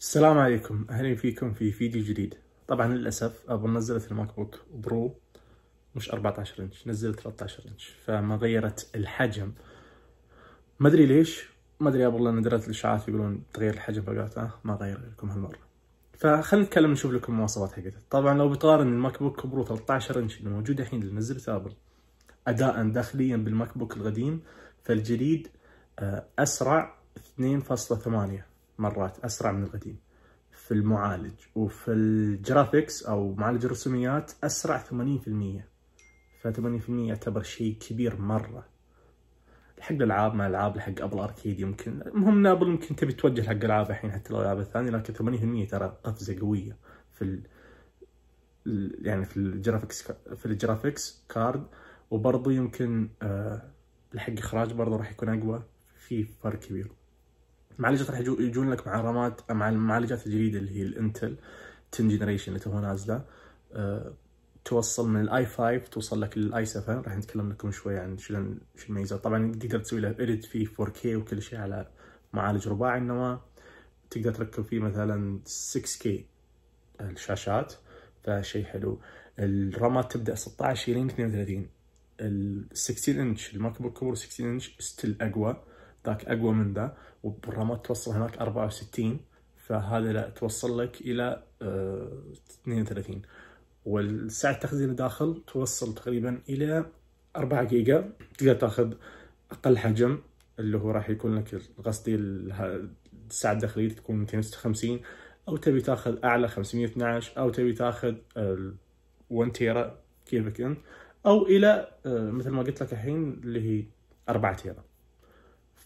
السلام عليكم اهلا فيكم في فيديو جديد طبعا للاسف ابل نزلت الماك بوك برو مش 14 انش نزلت 13 انش فما غيرت الحجم ما ادري ليش ما ادري ابل لان درت الاشاعات يقولون تغير الحجم فقالت أه ما غير لكم هالمره فخلنا نتكلم نشوف لكم المواصفات حقتها طبعا لو بتقارن الماك بوك برو 13 انش اللي موجود الحين اللي نزلت ابل اداء داخليا بالماك بوك القديم فالجديد آه، اسرع 2.8 مرات اسرع من القديم في المعالج وفي الجرافيكس او معالج الرسوميات اسرع 80% ف 80% يعتبر شيء كبير مره حق الالعاب ما العاب حق ابل اركيد يمكن المهم نابل ممكن تبي توجه حق العاب الحين حتى الالعاب الثانيه لكن 80% ترى قفزه قويه في ال... يعني في الجرافيكس في الجرافيكس كارد وبرضه يمكن الحق آه، لحق اخراج برضه راح يكون اقوى في فرق كبير المعالجات راح يجون لك مع الرامات مع المعالجات الجديده اللي هي الانتل 10 جنريشن اللي توها نازله آه، توصل من الاي 5 توصل لك للاي 7 راح نتكلم لكم شوي عن شلون شو الميزات طبعا تقدر تسوي له اريد فيه 4K وكل شيء على معالج رباعي النواه تقدر تركب فيه مثلا 6K الشاشات فشيء حلو الرامات تبدا 16 الين 32 ال 16 انش الماك بوك برو 16 انش ستيل اقوى ذاك اقوى من ذا والرامات توصل هناك 64 فهذا لا توصل لك الى 32 آه، والسعه التخزين داخل توصل تقريبا الى 4 جيجا تقدر تاخذ اقل حجم اللي هو راح يكون لك قصدي السعه الداخليه تكون 256 او تبي تاخذ اعلى 512 او تبي تاخذ 1 تيرا كيفك انت او الى آه، مثل ما قلت لك الحين اللي هي 4 تيرا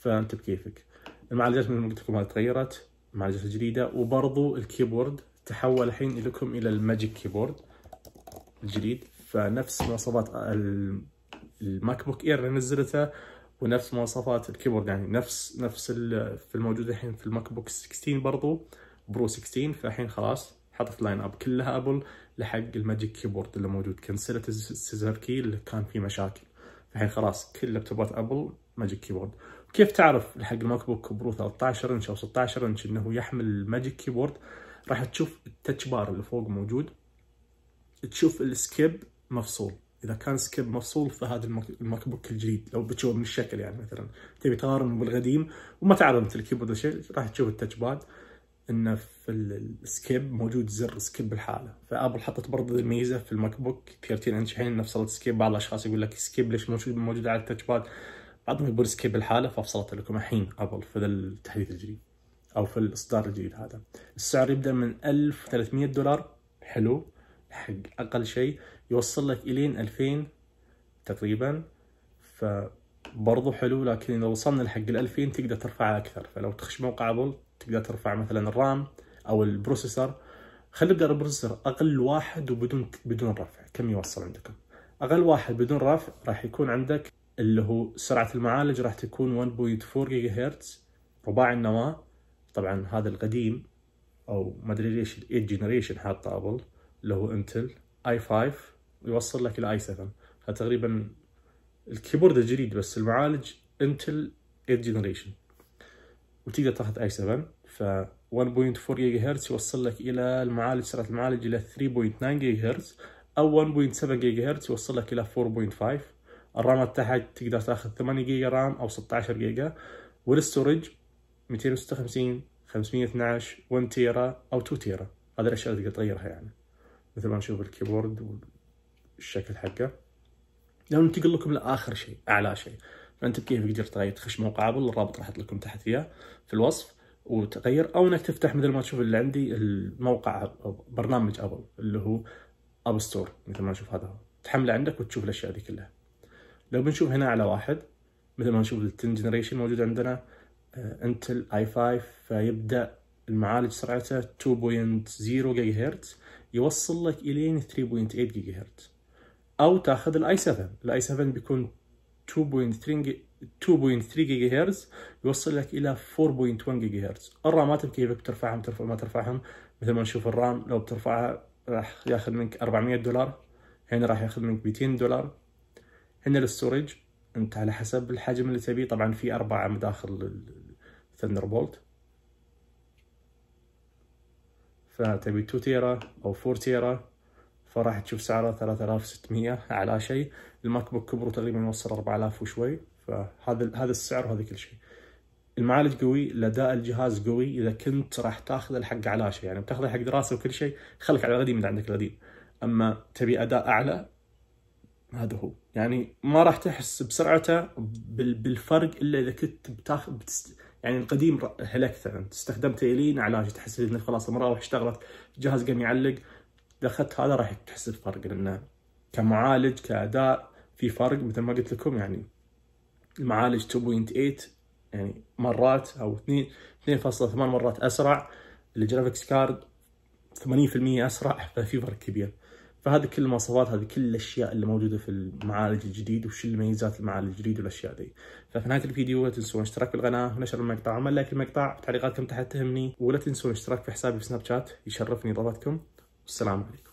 فانت بكيفك المعالجات مثل ما قلت لكم تغيرت المعالجات الجديده وبرضو الكيبورد تحول الحين لكم الى الماجيك كيبورد الجديد فنفس مواصفات الماك بوك اير اللي نزلته ونفس مواصفات الكيبورد يعني نفس نفس في الموجود الحين في الماك بوك 16 برضو برو 16 فالحين خلاص حطت لاين اب كلها ابل لحق الماجيك كيبورد اللي موجود كنسلت السيزر كي اللي كان فيه مشاكل الحين خلاص كل لابتوبات ابل ماجيك كيبورد كيف تعرف حق الماك بوك برو 13 انش او 16 انش انه يحمل ماجيك كيبورد راح تشوف التتش بار اللي فوق موجود تشوف السكيب مفصول اذا كان سكيب مفصول فهذا الماك بوك الجديد لو بتشوف من الشكل يعني مثلا تبي تقارن بالقديم وما تعرف انت الكيبورد شيء راح تشوف التتش بار انه في السكيب موجود زر سكيب بالحاله فابل حطت برضه الميزه في الماك بوك 13 انش الحين نفس السكيب بعض الاشخاص يقول لك سكيب ليش موجود موجود على التتش بار عطني كيب الحالة فافصلت لكم الحين قبل في التحديث الجديد او في الاصدار الجديد هذا السعر يبدا من 1300 دولار حلو حق اقل شيء يوصل لك الين 2000 تقريبا فبرضه حلو لكن اذا وصلنا لحق ال 2000 تقدر ترفعها اكثر فلو تخش موقع ابل تقدر ترفع مثلا الرام او البروسيسور خلي نبدا البروسيسور اقل واحد وبدون بدون رفع كم يوصل عندكم اقل واحد بدون رفع راح يكون عندك اللي هو سرعة المعالج راح تكون 1.4 جيجا هرتز رباعي النواة طبعا هذا القديم او ما ادري ليش ال 8 جنريشن حاطه ابل اللي هو انتل اي 5 يوصل لك الي اي 7 فتقريبا الكيبورد الجديد بس المعالج انتل 8 جنريشن وتقدر تاخذ اي 7 ف 1.4 جيجا هرتز يوصل لك الى المعالج سرعه المعالج الى 3.9 جيجا هرتز او 1.7 جيجا هرتز يوصل لك الى 4.5 الرام تحت تقدر تاخذ 8 جيجا رام او 16 جيجا والستورج 256 512 1 تيرا او 2 تيرا هذه الاشياء اللي تقدر تغيرها يعني مثل ما نشوف الكيبورد والشكل حقه لو ننتقل لكم لاخر شيء اعلى شيء فانت بكيفك تقدر تغير تخش موقع ابل الرابط راح لكم تحت فيها في الوصف وتغير او انك تفتح مثل ما تشوف اللي عندي الموقع برنامج ابل اللي هو اب ستور مثل ما نشوف هذا تحمله عندك وتشوف الاشياء دي كلها لو بنشوف هنا على واحد مثل ما نشوف التن جنريشن موجود عندنا انتل اي 5 فيبدا المعالج سرعته 2.0 جيجا هرتز يوصل لك الين 3.8 جيجا هرتز او تاخذ الاي 7 الاي 7 بيكون 2.3 2.3 جيجا هرتز يوصل لك الى 4.1 جيجا هرتز الرامات بكيفك ترفعهم ترفع ما ترفعهم مثل ما نشوف الرام لو بترفعها راح ياخذ منك 400 دولار هنا راح ياخذ منك 200 دولار هنا الستورج انت على حسب الحجم اللي تبيه طبعا في اربعه مداخل ثندر بولت فتبي 2 تيرا او 4 تيرا فراح تشوف سعره 3600 على شيء الماك بوك كبره تقريبا يوصل 4000 وشوي فهذا هذا السعر وهذا كل شيء المعالج قوي الاداء الجهاز قوي اذا كنت راح تاخذ الحق على شيء يعني بتاخذه حق دراسه وكل شيء خليك على القديم اللي عندك القديم اما تبي اداء اعلى هذا هو يعني ما راح تحس بسرعته بالفرق الا اذا كنت بتاخذ بتست... يعني القديم هلكته انت استخدمته الين علاج تحس انك خلاص المراوح اشتغلت الجهاز قام يعلق دخلت هذا راح تحس الفرق لانه كمعالج كاداء في فرق مثل ما قلت لكم يعني المعالج 2.8 يعني مرات او 2 2.8 مرات اسرع الجرافيكس كارد 80% اسرع ففي فرق كبير فهذه كل المواصفات هذه كل الاشياء اللي موجوده في المعالج الجديد وش الميزات المعالج الجديد والاشياء دي ففي نهايه الفيديو لا تنسون الاشتراك بالقناه ونشر المقطع عمل لايك المقطع تعليقاتكم تحت تهمني ولا تنسون الاشتراك في حسابي في سناب شات يشرفني اضافاتكم والسلام عليكم